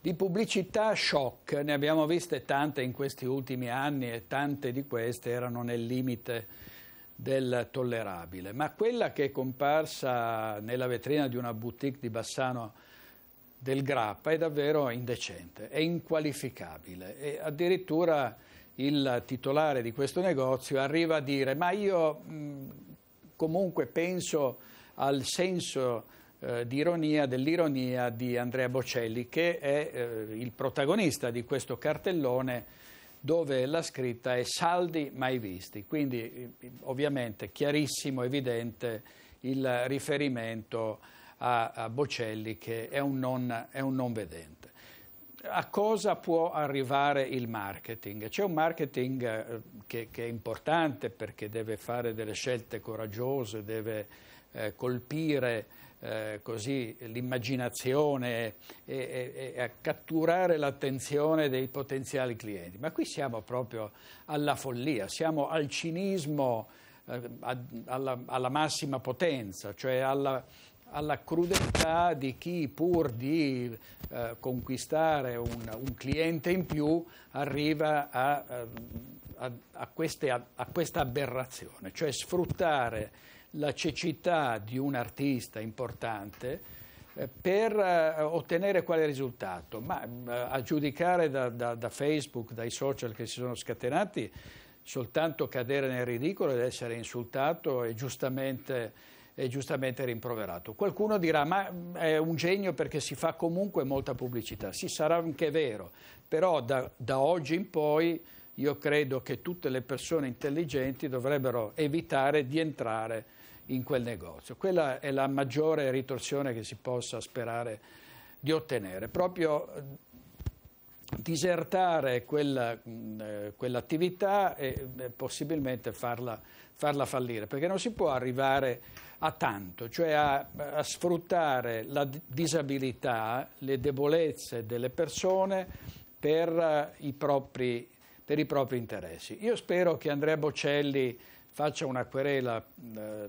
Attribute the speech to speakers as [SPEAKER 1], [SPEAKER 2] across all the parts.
[SPEAKER 1] Di pubblicità shock ne abbiamo viste tante in questi ultimi anni e tante di queste erano nel limite del tollerabile, ma quella che è comparsa nella vetrina di una boutique di Bassano del Grappa è davvero indecente, è inqualificabile e addirittura il titolare di questo negozio arriva a dire ma io mh, comunque penso al senso eh, di ironia dell'ironia di Andrea Bocelli, che è eh, il protagonista di questo cartellone dove la scritta è saldi mai visti. Quindi eh, ovviamente chiarissimo, evidente il riferimento a, a Bocelli che è un non, è un non vedente a cosa può arrivare il marketing? C'è un marketing eh, che, che, è importante perché deve fare delle scelte coraggiose, deve eh, colpire eh, l'immaginazione e, e, e catturare l'attenzione dei potenziali clienti. Ma qui siamo proprio alla follia, siamo al cinismo eh, alla, alla massima potenza, cioè alla alla crudeltà di chi pur di eh, conquistare un, un, cliente in più arriva a, eh, a, a, queste, a, questa aberrazione, cioè sfruttare la cecità di un artista importante eh, per eh, ottenere quale risultato? Ma a giudicare da, da, da Facebook, dai social che si sono scatenati, soltanto cadere nel ridicolo ed essere insultato è giustamente giustamente rimproverato. Qualcuno dirà ma è un genio perché si fa comunque molta pubblicità. Sì, sarà anche vero, però da, da oggi in poi io credo che tutte le persone intelligenti dovrebbero evitare di entrare in quel negozio. Quella è la maggiore ritorsione che si possa sperare di ottenere, proprio disertare quella, eh, quell'attività e eh, possibilmente farla, farla, fallire, perché non si può arrivare a tanto, cioè a, a sfruttare la disabilità, le debolezze delle persone per eh, i, propri, per i propri interessi. Io spero che Andrea Bocelli faccia una querela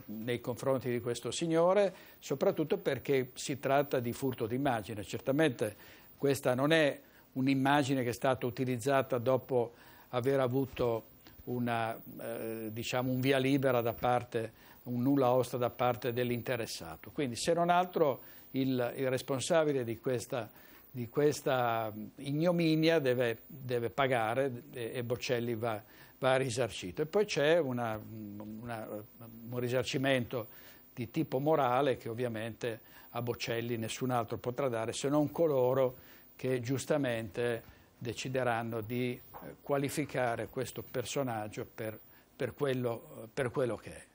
[SPEAKER 1] nei confronti di questo signore, soprattutto perché si tratta di furto d'immagine. Certamente questa non è un'immagine che è stata utilizzata dopo aver avuto una, eh, diciamo un via libera da parte, un nulla osta da parte dell'interessato. Quindi se non altro il, il responsabile di questa, di questa ignominia deve, deve, pagare e, Boccelli va, va risarcito. E poi c'è una, una, un risarcimento di tipo morale che ovviamente a Boccelli nessun altro potrà dare se non coloro che giustamente decideranno di eh, qualificare questo personaggio per, per, quello, per quello che è.